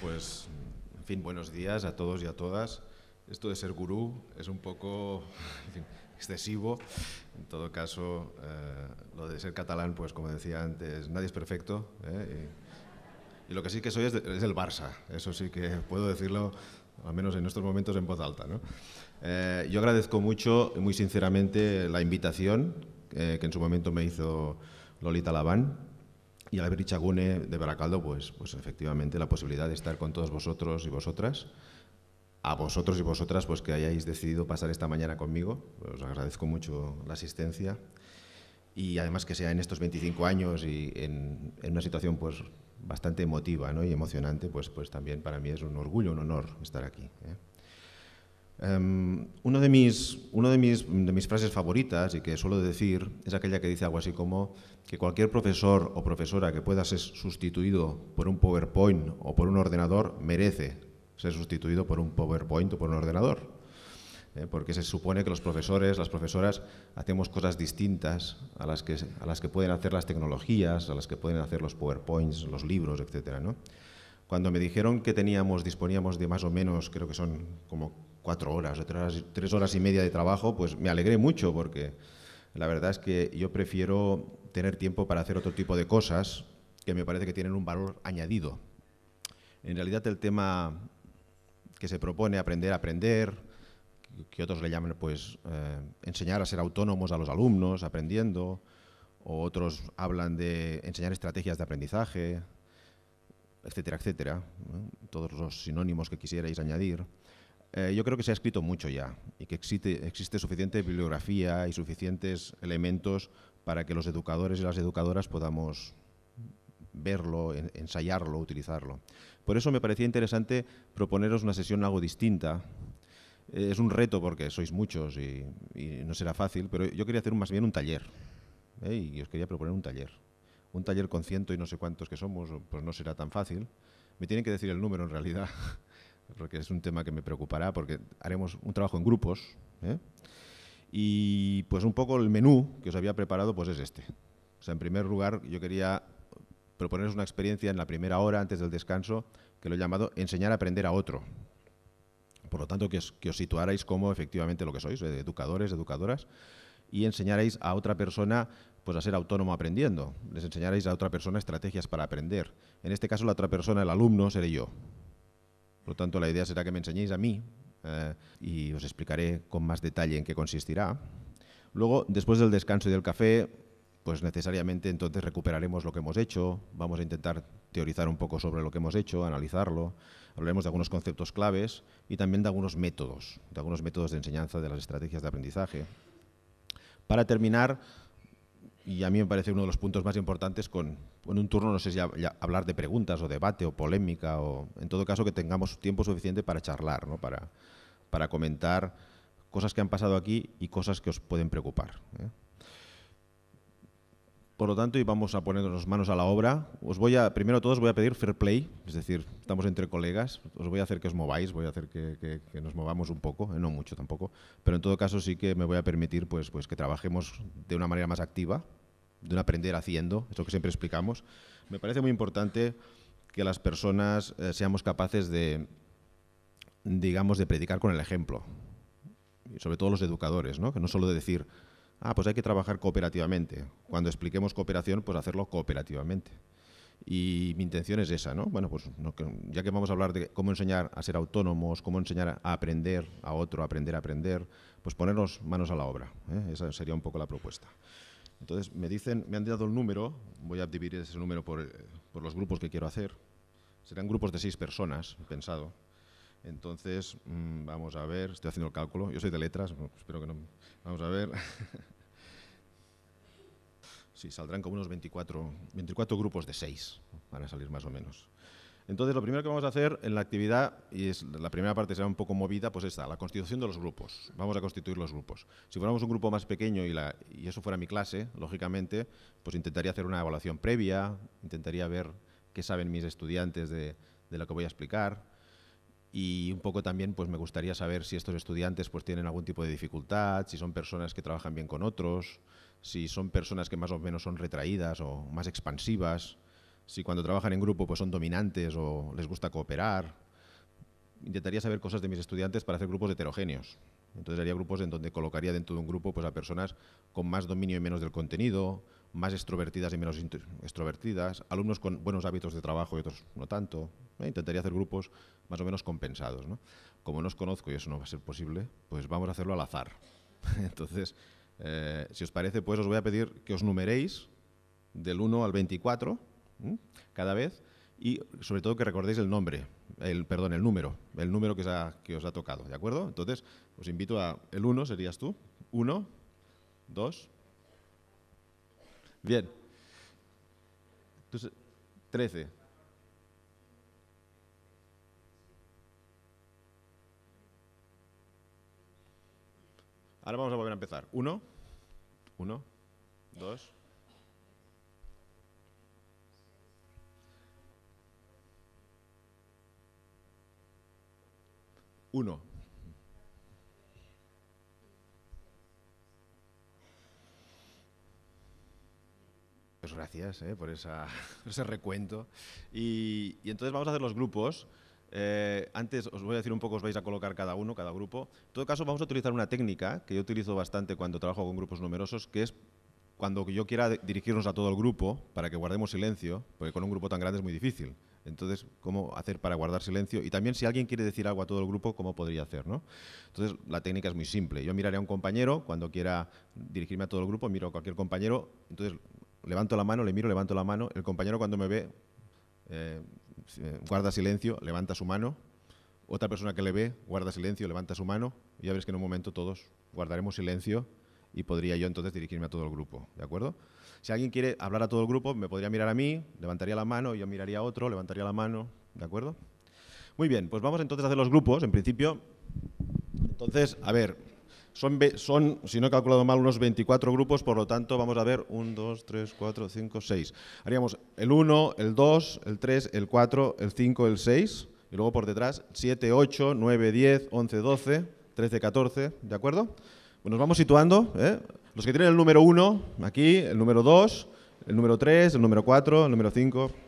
pues, en fin, buenos días a todos y a todas. Esto de ser gurú es un poco excesivo. En todo caso, eh, lo de ser catalán, pues como decía antes, nadie es perfecto. Eh, y, lo que sí que soy es, el Barça. Eso sí que puedo decirlo, al menos en estos momentos, en voz alta. Eh, yo agradezco mucho, muy sinceramente, la invitación que en su momento me hizo Lolita Labán y al Gune de Baracaldo, pues, pues efectivamente la posibilidad de estar con todos vosotros y vosotras. A vosotros y vosotras pues que hayáis decidido pasar esta mañana conmigo. Os agradezco mucho la asistencia. Y además que sea en estos 25 años y en, una situación pues bastante emotiva ¿no? y emocionante, pues, pues también para mí es un orgullo, un honor estar aquí. ¿eh? Una em, uno de mis, uno de mis, de mis frases favoritas y que suelo decir es aquella que dice algo así como que cualquier profesor o profesora que pueda ser sustituido por un PowerPoint o por un ordenador merece ser sustituido por un PowerPoint o por un ordenador. ¿eh? Porque se supone que los profesores, las profesoras, hacemos cosas distintas a las que, a las que pueden hacer las tecnologías, a las que pueden hacer los PowerPoints, los libros, etc. ¿no? Cuando me dijeron que teníamos, disponíamos de más o menos, creo que son como cuatro horas tres, horas y media de trabajo, pues me alegré mucho porque la verdad es que yo prefiero tener tiempo para hacer otro tipo de cosas que me parece que tienen un valor añadido. En realidad el tema que se propone, aprender a aprender, que otros le llaman pues eh, enseñar a ser autónomos a los alumnos aprendiendo, o otros hablan de enseñar estrategias de aprendizaje, etcétera, etcétera, todos los sinónimos que quisierais añadir, eh, yo creo que se ha escrito mucho ya y que existe, existe suficiente bibliografía y suficientes elementos para que los educadores y las educadoras podamos verlo, ensayarlo, utilizarlo. Por eso me parecía interesante proponeros una sesión algo distinta. Eh, es un reto porque sois muchos y, no será fácil, pero yo quería hacer más bien un taller ¿eh? y os quería proponer un taller un taller con ciento y no sé cuántos que somos, pues no será tan fácil. Me tienen que decir el número en realidad, porque es un tema que me preocupará, porque haremos un trabajo en grupos. ¿eh? Y pues un poco el menú que os había preparado pues es este. O sea, en primer lugar, yo quería proponeros una experiencia en la primera hora antes del descanso que lo he llamado enseñar a aprender a otro. Por lo tanto, que os, que os situarais como efectivamente lo que sois, educadores, educadoras, y enseñaréis a otra persona pues a ser autónomo aprendiendo. Les enseñaréis a otra persona estrategias para aprender. En este caso, la otra persona, el alumno, seré yo. Por lo tanto, la idea será que me enseñéis a mí eh, y os explicaré con más detalle en qué consistirá. Luego, después del descanso y del café, pues necesariamente entonces recuperaremos lo que hemos hecho, vamos a intentar teorizar un poco sobre lo que hemos hecho, analizarlo, hablaremos de algunos conceptos claves y también de algunos métodos, de algunos métodos de enseñanza de las estrategias de aprendizaje. Para terminar, y a mí me parece uno de los puntos más importantes con, en un turno, no sé si hablar de preguntas o debate o polémica, o en todo caso que tengamos tiempo suficiente para charlar, ¿no? para, comentar cosas que han pasado aquí y cosas que os pueden preocupar. ¿eh? Por lo tanto, y vamos a ponernos manos a la obra. Os voy a, primero todos, voy a pedir fair play, es decir, estamos entre colegas. Os voy a hacer que os mováis, voy a hacer que, nos movamos un poco, eh, no mucho tampoco, pero en todo caso sí que me voy a permitir, pues, pues que trabajemos de una manera más activa, de un aprender haciendo, eso que siempre explicamos. Me parece muy importante que las personas eh, seamos capaces de, digamos, de predicar con el ejemplo, y sobre todo los educadores, ¿no? que no solo de decir Ah, pues hay que trabajar cooperativamente. Cuando expliquemos cooperación, pues hacerlo cooperativamente. Y mi intención es esa, ¿no? Bueno, pues ya que vamos a hablar de cómo enseñar a ser autónomos, cómo enseñar a aprender a otro, aprender a aprender, pues ponernos manos a la obra. ¿eh? Esa sería un poco la propuesta. Entonces, me dicen, me han dado el número, voy a dividir ese número por, eh, por los grupos que quiero hacer. Serán grupos de seis personas, he pensado. Entonces, mm, vamos a ver, estoy haciendo el cálculo, yo soy de letras, pues espero que no... Vamos a ver. sí, saldrán como unos 24, 24 grupos de 6, van a salir más o menos. Entonces, lo primero que vamos a hacer en la actividad, y es la primera parte será un poco movida, pues esta, la constitución de los grupos. Vamos a constituir los grupos. Si fuéramos un grupo más pequeño y, eso fuera mi clase, lógicamente, pues intentaría hacer una evaluación previa, intentaría ver qué saben mis estudiantes de lo que voy a explicar, y un poco también pues me gustaría saber si estos estudiantes pues tienen algún tipo de dificultad, si son personas que trabajan bien con otros, si son personas que más o menos son retraídas o más expansivas, si cuando trabajan en grupo pues son dominantes o les gusta cooperar. Intentaría saber cosas de mis estudiantes para hacer grupos heterogéneos. Entonces haría grupos en donde colocaría dentro de un grupo pues, a personas con más dominio y menos del contenido, más extrovertidas y menos extrovertidas, alumnos con buenos hábitos de trabajo y otros no tanto. Eh, intentaría hacer grupos más o menos compensados. Como no os conozco y eso no va a ser posible, pues vamos a hacerlo al azar. Entonces, eh, si os parece, pues os voy a pedir que os numeréis del 1 al 24 cada vez y sobre todo que recordéis el nombre, el, perdón, el número, el número que os, ha, que os ha tocado, ¿de acuerdo? Entonces, os invito a, el 1 serías tú, 1, 2, Bien. Entonces, 13. Ahora vamos a volver a empezar. Uno, uno, dos. Uno. Pues gracias eh, por, ese recuento. Y, entonces vamos a hacer los grupos. Eh, antes os voy a decir un poco, os vais a colocar cada uno, cada grupo. En todo caso, vamos a utilizar una técnica que yo utilizo bastante cuando trabajo con grupos numerosos, que es cuando yo quiera dirigirnos a todo el grupo para que guardemos silencio, porque con un grupo tan grande es muy difícil. Entonces, ¿cómo hacer para guardar silencio? Y también si alguien quiere decir algo a todo el grupo, ¿cómo podría hacer? ¿no? Entonces, la técnica es muy simple. Yo miraré a un compañero, cuando quiera dirigirme a todo el grupo, miro a cualquier compañero, entonces levanto la mano, le miro, levanto la mano, el compañero cuando me ve eh, eh, guarda silencio, levanta su mano, otra persona que le ve guarda silencio, levanta su mano, y ya veréis que en un momento todos guardaremos silencio y podría yo entonces dirigirme a todo el grupo, ¿de acuerdo? Si alguien quiere hablar a todo el grupo, me podría mirar a mí, levantaría la mano, yo miraría a otro, levantaría la mano, ¿de acuerdo? Muy bien, pues vamos entonces a hacer los grupos, en principio. Entonces, a ver, son, si no he calculado mal, unos 24 grupos, por lo tanto vamos a ver 1, 2, 3, 4, 5, 6. Haríamos el 1, el 2, el 3, el 4, el 5, el 6, y luego por detrás 7, 8, 9, 10, 11, 12, 13, 14, ¿de acuerdo? Pues nos vamos situando, ¿eh? los que tienen el número 1, aquí, el número 2, el número 3, el número 4, el número 5,